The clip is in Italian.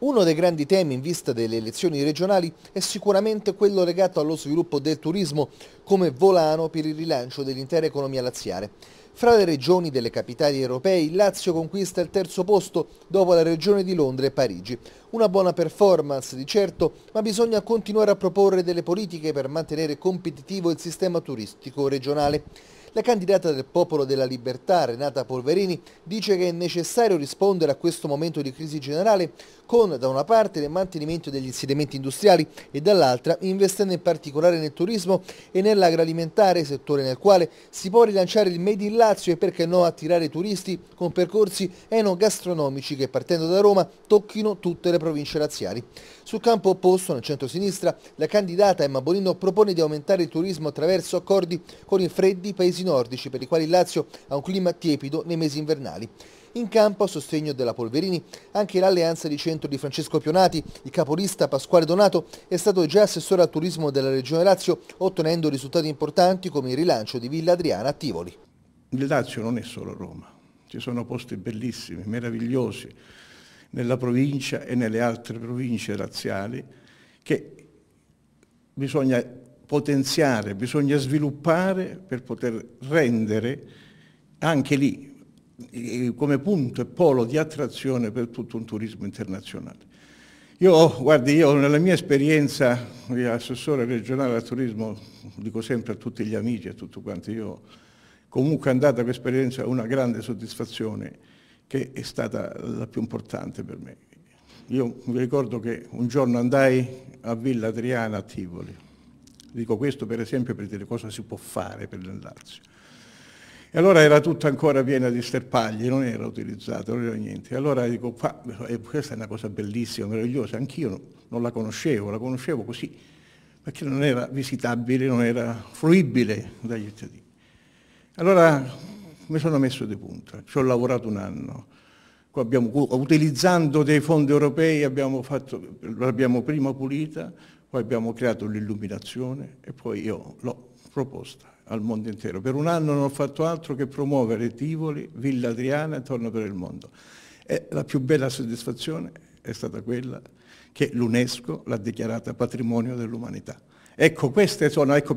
Uno dei grandi temi in vista delle elezioni regionali è sicuramente quello legato allo sviluppo del turismo come volano per il rilancio dell'intera economia laziale. Fra le regioni delle capitali europee, il Lazio conquista il terzo posto dopo la regione di Londra e Parigi. Una buona performance di certo, ma bisogna continuare a proporre delle politiche per mantenere competitivo il sistema turistico regionale. La candidata del Popolo della Libertà, Renata Polverini, dice che è necessario rispondere a questo momento di crisi generale con, da una parte, il mantenimento degli insediamenti industriali e dall'altra investendo in particolare nel turismo e nell'agroalimentare, settore nel quale si può rilanciare il Made in Lazio e perché no attirare turisti con percorsi enogastronomici che partendo da Roma tocchino tutte le province laziali. Sul campo opposto, nel centro-sinistra, la candidata Emma Bonino propone di aumentare il turismo attraverso accordi con i freddi paesi paesi nordici per i quali il Lazio ha un clima tiepido nei mesi invernali. In campo, a sostegno della Polverini, anche l'alleanza di centro di Francesco Pionati, il capolista Pasquale Donato, è stato già assessore al turismo della Regione Lazio, ottenendo risultati importanti come il rilancio di Villa Adriana a Tivoli. Il Lazio non è solo Roma, ci sono posti bellissimi, meravigliosi nella provincia e nelle altre province razziali che bisogna potenziare, bisogna sviluppare per poter rendere anche lì eh, come punto e polo di attrazione per tutto un turismo internazionale. Io, guardi, io nella mia esperienza di assessore regionale al turismo, dico sempre a tutti gli amici a tutto quanti, io comunque è andata per esperienza una grande soddisfazione che è stata la più importante per me. Io mi ricordo che un giorno andai a Villa Adriana a Tivoli, Dico questo per esempio per dire cosa si può fare per il Lazio. E allora era tutta ancora piena di sterpagli, non era utilizzato, non era niente. allora dico, qua, questa è una cosa bellissima, meravigliosa, anch'io non la conoscevo, la conoscevo così, perché non era visitabile, non era fruibile dagli cittadini. Allora mi sono messo di punta, ci ho lavorato un anno, abbiamo, utilizzando dei fondi europei l'abbiamo prima pulita, poi abbiamo creato l'illuminazione e poi io l'ho proposta al mondo intero. Per un anno non ho fatto altro che promuovere Tivoli, Villa Adriana e Torno per il Mondo. E la più bella soddisfazione è stata quella che l'UNESCO l'ha dichiarata patrimonio dell'umanità. Ecco, queste sono... Ecco,